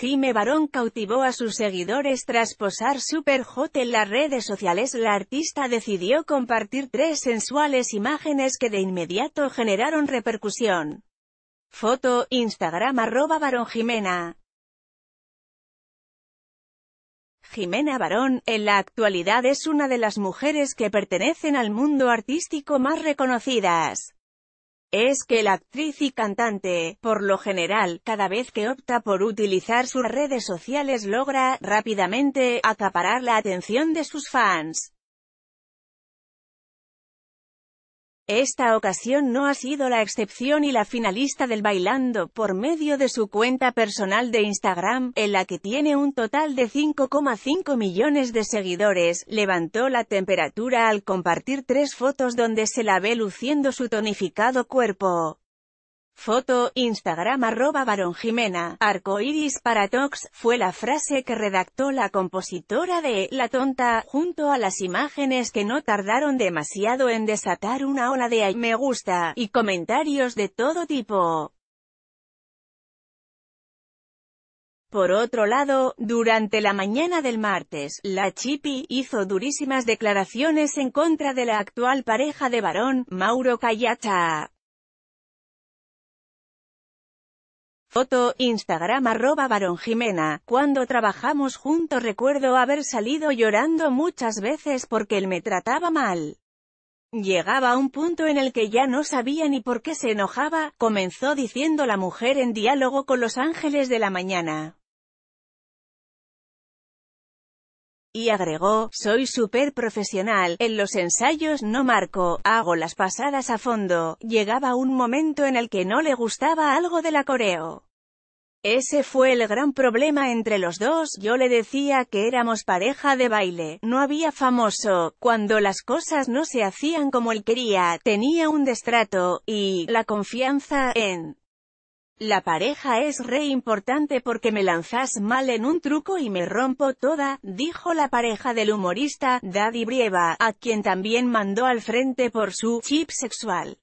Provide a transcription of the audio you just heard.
Jime Barón cautivó a sus seguidores tras posar super en las redes sociales. La artista decidió compartir tres sensuales imágenes que de inmediato generaron repercusión. Foto, Instagram arroba Barón Jimena. Jimena Barón, en la actualidad es una de las mujeres que pertenecen al mundo artístico más reconocidas es que la actriz y cantante, por lo general, cada vez que opta por utilizar sus redes sociales logra, rápidamente, acaparar la atención de sus fans. Esta ocasión no ha sido la excepción y la finalista del Bailando, por medio de su cuenta personal de Instagram, en la que tiene un total de 5,5 millones de seguidores, levantó la temperatura al compartir tres fotos donde se la ve luciendo su tonificado cuerpo. Foto, Instagram arroba Barón Jimena, arcoiris para fue la frase que redactó la compositora de La Tonta, junto a las imágenes que no tardaron demasiado en desatar una ola de me gusta, y comentarios de todo tipo. Por otro lado, durante la mañana del martes, la Chipi hizo durísimas declaraciones en contra de la actual pareja de varón, Mauro cayata Foto, Instagram arroba Barón Jimena. Cuando trabajamos juntos recuerdo haber salido llorando muchas veces porque él me trataba mal. Llegaba a un punto en el que ya no sabía ni por qué se enojaba, comenzó diciendo la mujer en diálogo con los ángeles de la mañana. Y agregó, soy súper profesional, en los ensayos no marco, hago las pasadas a fondo, llegaba un momento en el que no le gustaba algo de la coreo. Ese fue el gran problema entre los dos, yo le decía que éramos pareja de baile, no había famoso, cuando las cosas no se hacían como él quería, tenía un destrato, y, la confianza, en la pareja es re importante porque me lanzas mal en un truco y me rompo toda, dijo la pareja del humorista, Daddy Brieva, a quien también mandó al frente por su chip sexual.